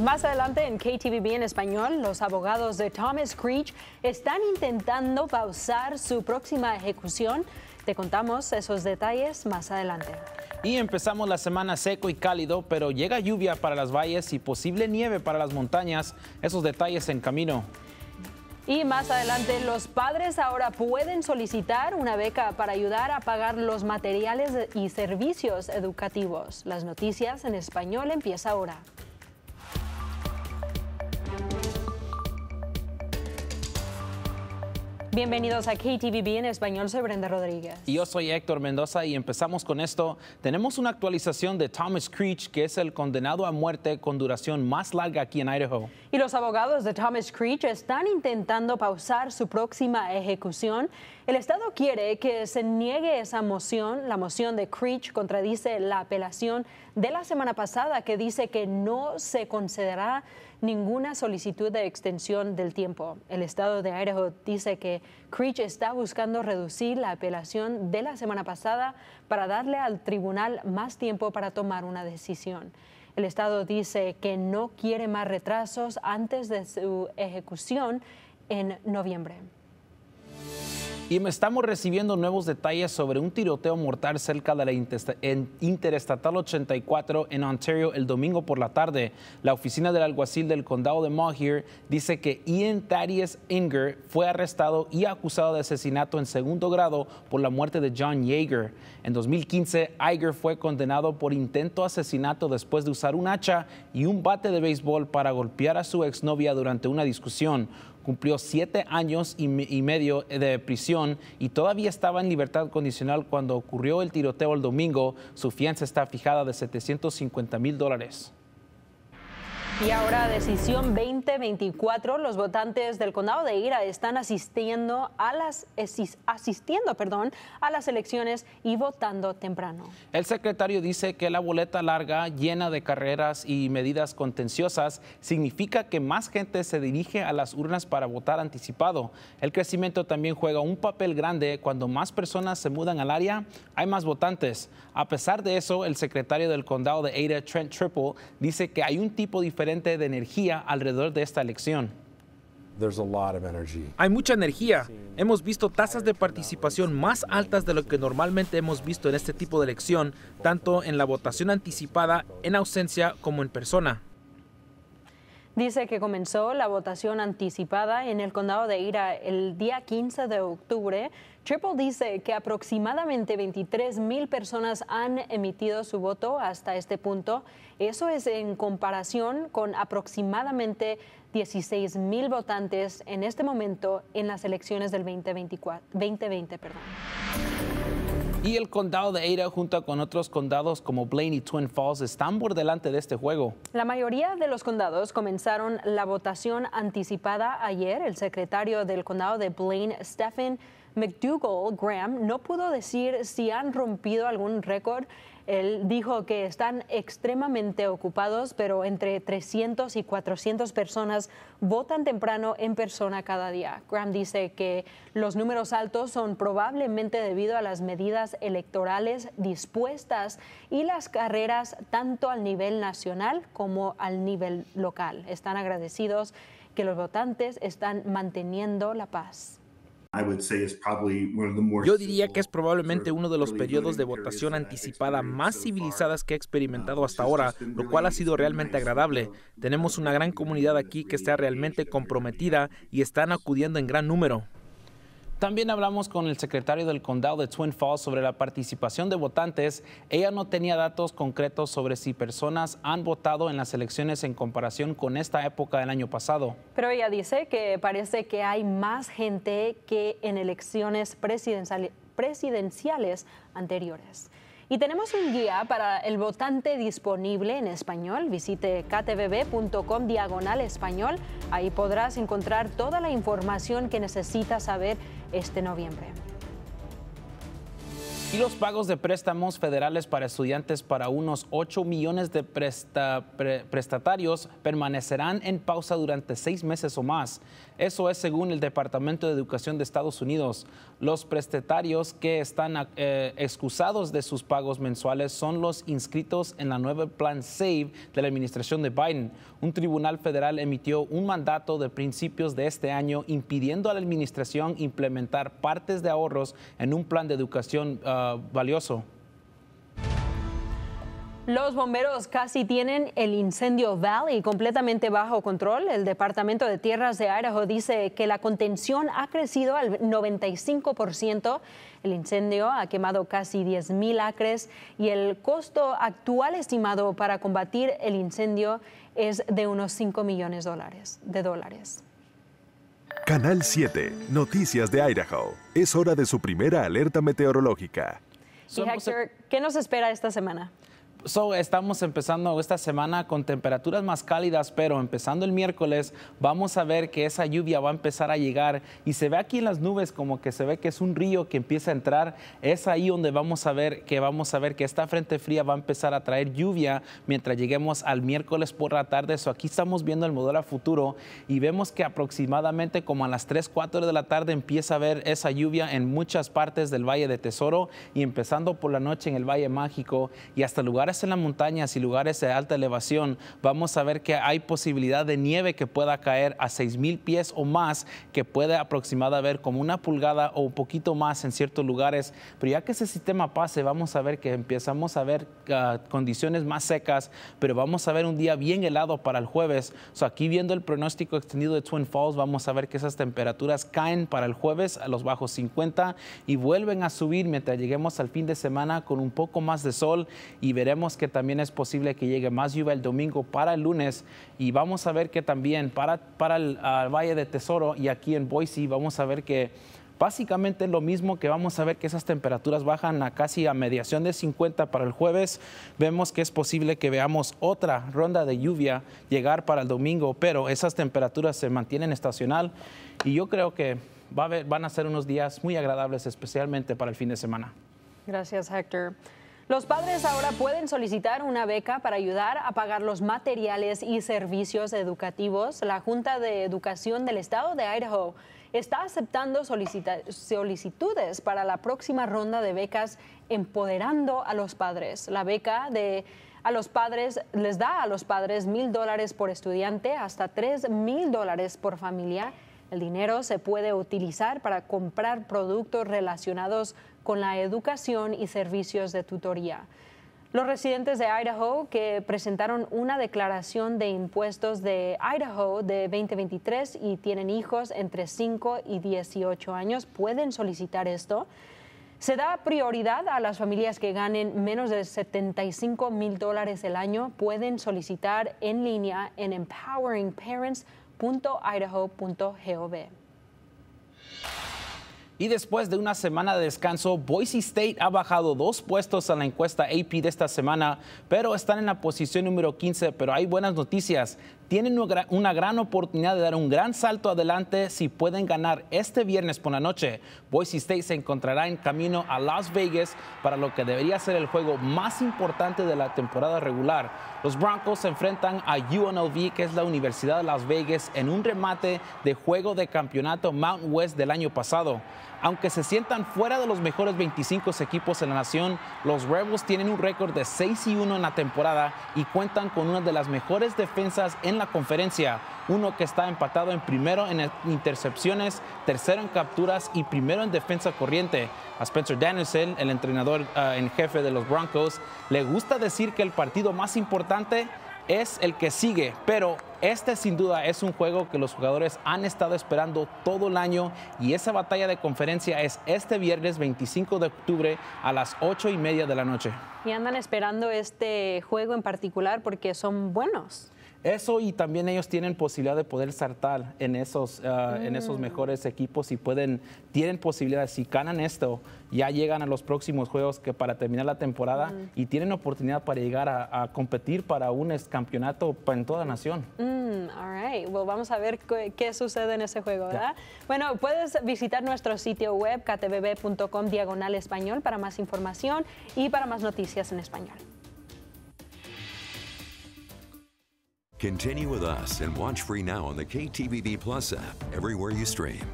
Más adelante en KTVB en español, los abogados de Thomas Creech están intentando pausar su próxima ejecución. Te contamos esos detalles más adelante. Y empezamos la semana seco y cálido, pero llega lluvia para las valles y posible nieve para las montañas. Esos detalles en camino. Y más adelante, los padres ahora pueden solicitar una beca para ayudar a pagar los materiales y servicios educativos. Las noticias en español empieza ahora. Bienvenidos a KTVB en español, soy Brenda Rodríguez. Y yo soy Héctor Mendoza y empezamos con esto. Tenemos una actualización de Thomas Creech, que es el condenado a muerte con duración más larga aquí en Idaho. Y los abogados de Thomas Creech están intentando pausar su próxima ejecución. El Estado quiere que se niegue esa moción. La moción de Creech contradice la apelación de la semana pasada que dice que no se considerará ninguna solicitud de extensión del tiempo. El estado de Idaho dice que Creech está buscando reducir la apelación de la semana pasada para darle al tribunal más tiempo para tomar una decisión. El Estado dice que no quiere más retrasos antes de su ejecución en noviembre estamos recibiendo nuevos detalles sobre un tiroteo mortal cerca de la Interestatal 84 en Ontario el domingo por la tarde. La oficina del alguacil del condado de Mohier dice que Ian Thaddeus Inger fue arrestado y acusado de asesinato en segundo grado por la muerte de John Yeager. En 2015, Iger fue condenado por intento de asesinato después de usar un hacha y un bate de béisbol para golpear a su exnovia durante una discusión cumplió siete años y, medio de prisión y todavía estaba en libertad condicional cuando ocurrió el tiroteo el domingo. Su fianza está fijada de 750 mil dólares. Y ahora, decisión 2024. Los votantes del condado de Ira están asistiendo a las, eh, asistiendo perdón, a las elecciones y votando temprano. El secretario dice que la boleta larga, llena de carreras y medidas contenciosas, significa que más gente se dirige a las urnas para votar anticipado. El crecimiento también juega un papel grande. Cuando más personas se mudan al área, hay más votantes. A pesar de eso, el secretario del condado de Ira Trent Triple, dice que hay un tipo diferente de energía alrededor de esta elección. Hay mucha energía. Hemos visto tasas de participación más altas de lo que normalmente hemos visto en este tipo de elección, tanto en la votación anticipada, en ausencia como en persona. Dice que comenzó la votación anticipada en el condado de Ira el día 15 de octubre. Triple dice que aproximadamente 23 mil personas han emitido su voto hasta este punto. Eso es en comparación con aproximadamente 16 mil votantes en este momento en las elecciones del 2020. Perdón. Y el condado de Ada, junto con otros condados como Blaine y Twin Falls, están por delante de este juego. La mayoría de los condados comenzaron la votación anticipada ayer. El secretario del condado de Blaine, Stephen McDougall Graham, no pudo decir si han rompido algún récord él dijo que están extremadamente ocupados, pero entre 300 y 400 personas votan temprano en persona cada día. Graham dice que los números altos son probablemente debido a las medidas electorales dispuestas y las carreras tanto al nivel nacional como al nivel local. Están agradecidos que los votantes están manteniendo la paz. Yo diría que es probablemente uno de los periodos de votación anticipada más civilizadas que he experimentado uh, hasta ahora, lo cual ha sido realmente agradable. Tenemos una gran comunidad aquí que está realmente comprometida y están acudiendo en gran número. También hablamos con el secretario del condado de Twin Falls sobre la participación de votantes. Ella no tenía datos concretos sobre si personas han votado en las elecciones en comparación con esta época del año pasado. Pero ella dice que parece que hay más gente que en elecciones presidenciales anteriores. Y tenemos un guía para el votante disponible en español. Visite ktbb.com diagonal español. Ahí podrás encontrar toda la información que necesitas saber este noviembre. Y los pagos de préstamos federales para estudiantes para unos 8 millones de prestatarios permanecerán en pausa durante seis meses o más. Eso es según el Departamento de Educación de Estados Unidos. Los prestatarios que están eh, excusados de sus pagos mensuales son los inscritos en la nueva Plan SAVE de la administración de Biden. Un tribunal federal emitió un mandato de principios de este año impidiendo a la administración implementar partes de ahorros en un plan de educación. Ah, valioso. Los bomberos casi tienen el incendio Valley completamente bajo control. El Departamento de Tierras de Idaho dice que la contención ha crecido al 95%. El incendio ha quemado casi 10.000 acres y el costo actual estimado para combatir el incendio es de unos 5 millones de dólares. Canal 7, Noticias de Idaho. Es hora de su primera alerta meteorológica. Y Hector, ¿qué nos espera esta semana? So, estamos empezando esta semana con temperaturas más cálidas, pero empezando el miércoles vamos a ver que esa lluvia va a empezar a llegar y se ve aquí en las nubes como que se ve que es un río que empieza a entrar. Es ahí donde vamos a ver que vamos a ver que esta frente fría va a empezar a traer lluvia mientras lleguemos al miércoles por la tarde. So, aquí estamos viendo el modelo a futuro y vemos que aproximadamente como a las 3, 4 de la tarde empieza a ver esa lluvia en muchas partes del Valle de Tesoro y empezando por la noche en el Valle Mágico y hasta lugares en las montañas y lugares de alta elevación, vamos a ver que hay posibilidad de nieve que pueda caer a 6.000 pies o más, que puede aproximada ver como una pulgada o un poquito más en ciertos lugares. Pero ya que ese sistema pase, vamos a ver que empezamos a ver ah, condiciones más secas, pero vamos a ver un día bien helado para el jueves. aquí viendo el pronóstico extendido de Twin Falls, vamos a ver que esas temperaturas caen para el jueves a los bajos 50 y vuelven a subir mientras lleguemos al fin de semana con un poco más de sol y veremos que también es posible que llegue más lluvia el domingo para el lunes y vamos a ver que también para, para el Valle de Tesoro y aquí en Boise vamos a ver que básicamente lo mismo que vamos a ver que esas temperaturas bajan a casi a mediación de 50 para el jueves. Vemos que es posible que veamos otra ronda de lluvia llegar para el domingo, pero esas temperaturas se mantienen estacional y yo creo que va a van a ser unos días muy agradables, especialmente para el fin de semana. Gracias, Héctor. Los padres ahora pueden solicitar una beca para ayudar a pagar los materiales y servicios educativos. La Junta de Educación del Estado de Idaho está aceptando solicitudes para la próxima ronda de becas empoderando a los padres. La beca de a los padres les da a los padres mil dólares por estudiante hasta tres mil dólares por familia. El dinero se puede utilizar para comprar productos relacionados con la educación y servicios de tutoría. Los residentes de Idaho que presentaron una declaración de impuestos de Idaho de 2023 y tienen hijos entre 5 y 18 años pueden solicitar esto. Se da prioridad a las familias que ganen menos de 75 mil dólares el año. Pueden solicitar en línea en empoweringparents.idaho.gov. Y después de una semana de descanso, Boise State ha bajado dos puestos a la encuesta AP de esta semana, pero están en la posición número 15. Pero hay buenas noticias. Tienen una gran oportunidad de dar un gran salto adelante si pueden ganar este viernes por la noche. Boise State se encontrará en camino a Las Vegas para lo que debería ser el juego más importante de la temporada regular. Los Broncos se enfrentan a UNLV, que es la Universidad de Las Vegas, en un remate de juego de campeonato Mountain West del año pasado. Aunque se sientan fuera de los mejores 25 equipos en la nación, los Rebels tienen un récord de 6 y 1 en la temporada y cuentan con una de las mejores defensas en la conferencia, uno que está empatado en primero en intercepciones, tercero en capturas y primero en defensa corriente. A Spencer Danielson, el entrenador ah, en jefe de los Broncos, le gusta decir que el partido más importante es el que sigue, pero este sin duda es un juego que los jugadores han estado esperando todo el año y esa batalla de conferencia es este viernes 25 de octubre a las 8 y media de la noche. Y andan esperando este juego en particular porque son buenos. Eso y también ellos tienen posibilidad de poder saltar en esos, ah, en esos mm. mejores equipos y pueden, tienen posibilidad, si ganan esto, ya llegan a los próximos juegos que para terminar la temporada mm. y tienen oportunidad para llegar a, competir para un campeonato en toda nación. Mm, all right. vamos a ver qué, sucede en ese juego, ¿verdad? Bueno, puedes visitar nuestro sitio web ktbb.com diagonal español para más información y para más noticias en español. Continue with us and watch free now on the KTVB Plus app, everywhere you stream.